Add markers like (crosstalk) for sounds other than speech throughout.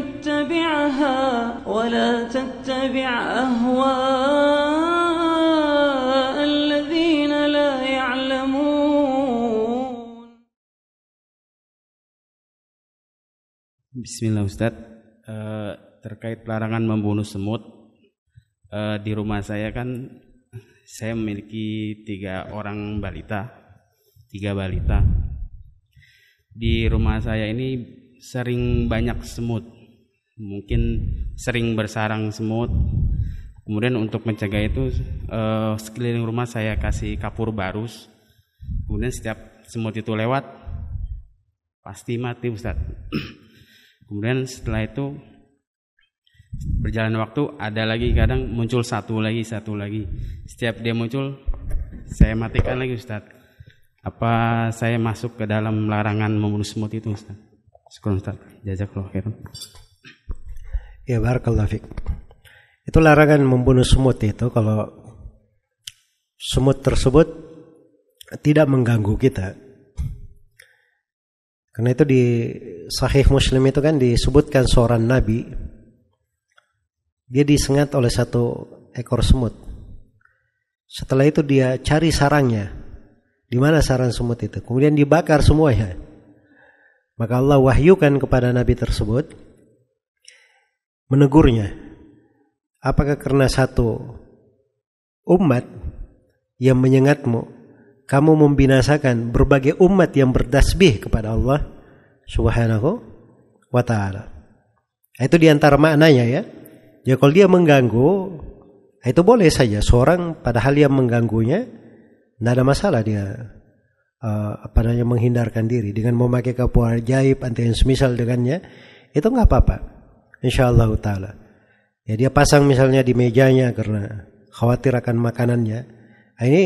تتبعها ولا تتبع أهواء الذين لا يعلمون بسم الله Ustaz eh, terkait larangan membunuh semut eh, di rumah saya kan saya memiliki tiga orang balita tiga balita di rumah saya ini sering banyak semut mungkin sering bersarang semut. Kemudian untuk mencegah itu eh, sekeliling rumah saya kasih kapur barus. Kemudian setiap semut itu lewat pasti mati Ustaz. (clears throat) Kemudian setelah itu berjalan waktu ada lagi kadang muncul satu lagi satu lagi. Setiap dia muncul saya matikan lagi Ustaz. Apa saya masuk ke dalam larangan membunuh semut itu Ustaz? Sekurang Ustaz. Jazakallah khairan. Ya barakallahu fiik. Itu larangan membunuh semut itu kalau semut tersebut tidak mengganggu kita. Karena itu di Sahih Muslim itu kan disebutkan seorang nabi dia disengat oleh satu ekor semut. Setelah itu dia cari sarangnya. Di mana sarang semut itu? Kemudian dibakar semuanya. Maka Allah wahyukan kepada nabi tersebut, menegurnya. Apakah karena satu umat yang menyengatmu, kamu membinasakan berbagai umat yang berdasbih kepada Allah Subhanahu wa taala. Itu diantara maknanya ya. Ya kalau dia mengganggu, itu boleh saja seorang pada hal yang mengganggunya, tidak ada masalah dia uh, apa namanya menghindarkan diri dengan memakai kapur jaib anti yang semisal dengannya, itu nggak apa-apa insyaallah taala. Ya dia pasang misalnya di mejanya karena khawatir akan makanannya. Nah, ini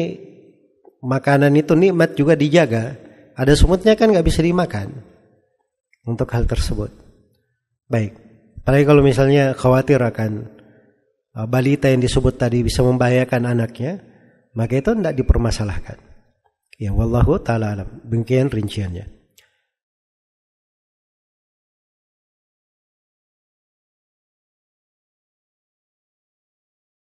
makanan itu nikmat juga dijaga. Ada semutnya kan nggak bisa dimakan untuk hal tersebut. Baik. Apalagi kalau misalnya khawatir akan e, balita yang disebut tadi bisa membahayakan anaknya, maka itu tidak dipermasalahkan. Ya, wallahu taala alam. rinciannya.